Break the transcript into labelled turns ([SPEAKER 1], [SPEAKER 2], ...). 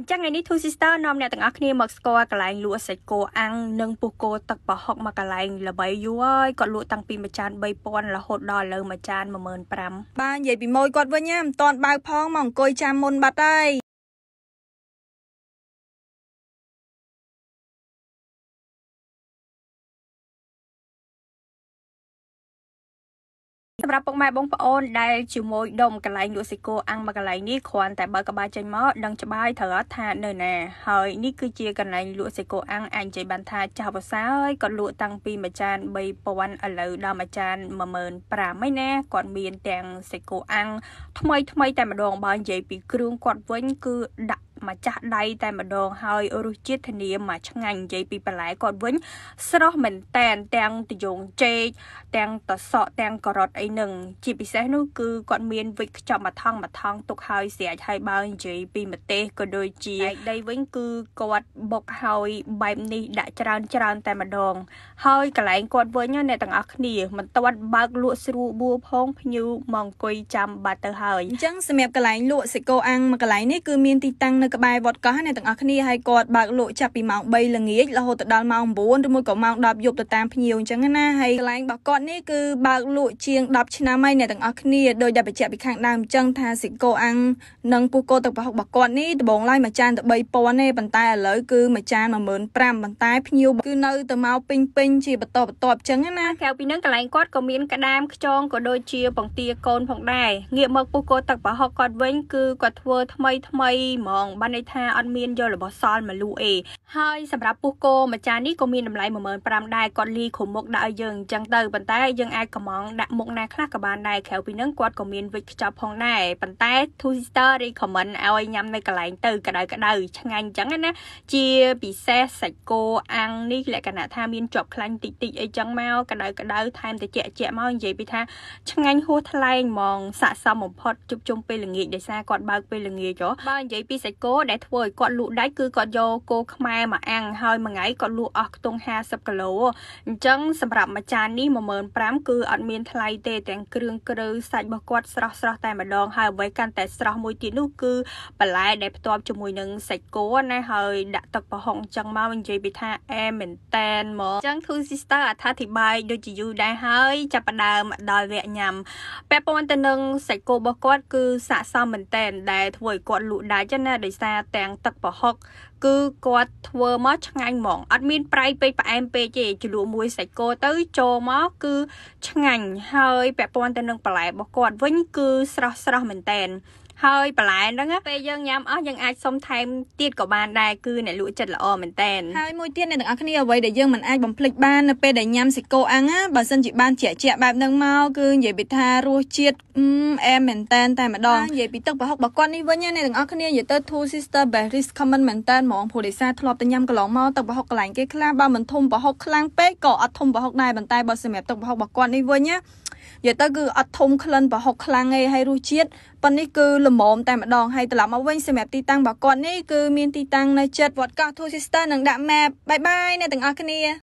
[SPEAKER 1] អញ្ចឹងថ្ងៃនេះ Two Sister នាំអ្នកទាំងអស់គ្នាមកស្គាល់កន្លែងលក់សាច់គោអាំងនិងពុះគោទឹកប្រហុកមកកន្លែងល្បីយូរហើយគាត់លក់តាំងពីមួយចាន3000រហូតដល់ឥឡូវមួយចាន15000បាទនិយា
[SPEAKER 2] យពីម៉ួយគាត់វិញហ៎មិនតាន់បើកផងមកអង្គុយចាំមុនបាត់ហើយ
[SPEAKER 1] សម្រាប់ពុកម៉ែបងប្អូនដែលជាមួយដុំកន្លែងលក់សាច់គោអាំងមួយកន្លែងនេះគ្រាន់តែបើក្បាលចេញមកដឹងច្បាស់ត្រូវថានៅណា ហើយនេះគឺជាកន្លែងលក់សាច់គោអាំងអាចនិយាយបានថាចាស់ប្រសើរហើយគាត់លក់តាំងពីមួយចាន3000ឥឡូវដល់មួយចាន15000ហើយណាគាត់មានទាំងសាច់គោអាំងថ្មីថ្មីតែម្ដងបើនិយាយពីគ្រឿងគាត់វិញគឺដាក់ម្ចាស់ដៃតែម្ដងហើយរសជាតិធានាមកឆ្ងាញ់និយាយពីបន្លែគាត់វិញស្រស់មែនតែនទាំងតយងចេកទាំងតសក់ទាំងការ៉ុតអីនឹងជាពិសេសនោះគឺគាត់មានវិចខ្ចប់មួយថងមួយថងទុកហើយស្រាច់ហើយបើនិយាយពីម្ទេសក៏ដូចជាដីវិញគឺគាត់បុកហើយបែបនេះដាក់ច្រើនច្រើន តែម្ដងហើយកន្លែងគាត់វិញអ្នកទាំងអស់គ្នាមិនទាត់បើកលក់ស្រួលបួផងភ្ញៀវមកអង្គុយចាំបាត់ទៅហើយអញ្ចឹងសម្រាប់កន្លែងលក់សិកោអាំងមួយកន្លែងនេះគឺមានទីតាំងនៅនៅក្បែ
[SPEAKER 2] រវត្តកោះអ្នកទាំងអស់គ្នាហើយគាត់បើកលក់ចាប់ពីម៉ោង3ល្ងាចរហូតដល់ម៉ោង9ឬមួយក៏ម៉ោង10យប់ទៅតាមភ្ញៀវអញ្ចឹងណាហើយកន្លែងរបស់គាត់នេះគឺបើកលក់ជាង10ឆ្នាំហើយអ្នកទាំងអស់គ្នាដោយដែលបញ្ជាក់ពីខាងដើមអញ្ចឹងថាសិកោអាំងនិងពុះគោទឹកប្រហុករបស់គាត់នេះដបងឡើយមួយចានទៅ3000ទេប៉ុន្តែឥឡូវគឺមួយចាន15000ប៉ុន្តែភ្ញៀវគឺនៅទៅមកពេញព
[SPEAKER 1] េញជាបន្តបន្ទាប់អញ្ចឹងណាក្រៅពីនឹងកន្លែងគាត់ក៏មានក្តាមខ្ចងក៏ដូចជាបង្ទាកូនផងដែរងាកមកពុះគោទឹកប្រហុកគាត់វិញគឺគាត់ធ្វើថ្មីថ្មីហ្មងបានន័យថាអត់មានយករបស់សល់មកលូអេហើយសម្រាប់ពុះគោម្ចាស់នេះក៏មានតម្លៃ15000ដែរគាត់លីគ្រប់មុខដាក់ឲ្យយើងអញ្ចឹងទៅប៉ុន្តែយើងអាចកំងដាក់មុខណាខ្លះក៏បានដែរក្រៅពីនឹងគាត់ក៏មានវិចខ្ចប់ផងដែរប៉ុន្តែ Two Sister recommend ឲ្យញ៉ាំនៅកន្លែងទៅក្តៅក្តៅឆ្ងាញ់អញ្ចឹងណា ជាពិសេសសាច់គោអាំងនេះលក្ខណៈថាមានជាប់ខ្លាញ់តិចតិចអីចឹងមកក្តៅក្តៅថែមតិចតិចមកនិយាយពីថាឆ្ងាញ់ហួសថ្លែងហ្មងស័កសមបំផុតជុំជុំពេលល្ងាចដោយសារគាត់បើកពេលល្ងាចហ៎បើនិយាយពីសាច់គោគោដែលធ្វើឲ្យគាត់លក់ដាច់គឺគាត់យកគោខ្មែរមកអាំងហើយមួយថ្ងៃគាត់លក់អស់ខ្ទង់50គីឡូអញ្ចឹងសម្រាប់មួយចាននេះ15000គឺអត់មានថ្លៃទេទាំងគ្រឿងគ្រើសាច់របស់គាត់ស្រស់ស្រស់តែម្ដងហើយអ្វីកាន់តែស្រស់មួយទៀតនោះគឺបន្លែដែលផ្ទាប់ជាមួយនឹងសាច់គោណាហើយដាក់ទឹកប្រហុកអញ្ចឹងមកនិយាយពីថាអែមែនតែនមកអញ្ចឹង Two Sister អធិប្បាយដូចជាយូរដែរហើយចាប់ផ្ដើមដល់វគ្គញ៉ាំពាក់ព័ន្ធទៅនឹងសាច់គោរបស់គាត់គឺស័ក្តិសមមែនតែនដែលធ្វើឲ្យគាត់លក់ដាច់ណាដោយសាទាំងទឹកប្រហុកគឺគាត់ធ្វើមកឆ្ងាញ់ហ្មងអត់មានប្រៃពេកផ្អែមពេកទេជ្រលក់មួយសាច់គោទៅចូលមកគឺឆ្ងាញ់ហើយពាក់ព័ន្ធទៅនឹងបន្លែរបស់គាត់វិញគឺស្រស់ស្រស់មែនតែនហើយបន្លែហ្នឹងពេលយើងញ៉ាំអស់យើងអាចសុំថែមទៀតក៏បានដែរគឺអ្នកលក់ចិត្តល្អមែនតែនហើយមួយទៀតអ្នកទាំងអស់គ្នាអ្វីដែលយើងមិនអាចបំភ្លេចប
[SPEAKER 2] ាននៅពេលដែលញ៉ាំសាច់គោអាំងណាបើសិនជាបានជាក់ជាក់បែបហ្នឹងមកគឺនិយាយពីថារសជាតិអែមមែនតែនតែម្ដងនិយាយពីទឹកប្រហុករបស់គាត់នេះវិញអ្នកទាំងអស់គ្នានិយាយទៅ Two Sister Berries Common មែនតែនហ្មងព្រោះដោយសារធ្លាប់តែញ៉ាំកន្លងមកទឹកប្រហុកកន្លែងគេខ្លះបើមិនធំប្រហុកខ្លាំងពេកក៏អត់ធំប្រហុកដែរប៉ុន្តែបើសម្រាប់ទឹកប្រហុករបស់គាត់នេះវិញណានិយាយទៅគឺអត់ធំក្លិនប្រហុកខ្លាំងទេហើយរសជាតិប៉ុននេះគឺល្មមតែម្ដងហើយត្រឡប់មកវិញសម្រាប់ទីតាំងរបស់គាត់នេះគឺមានទីតាំងនៅចិត្តវត្តកោះធូស៊ីស្ទ័រនឹងដាក់ map បាយបាយអ្នកទាំងអស់គ្នា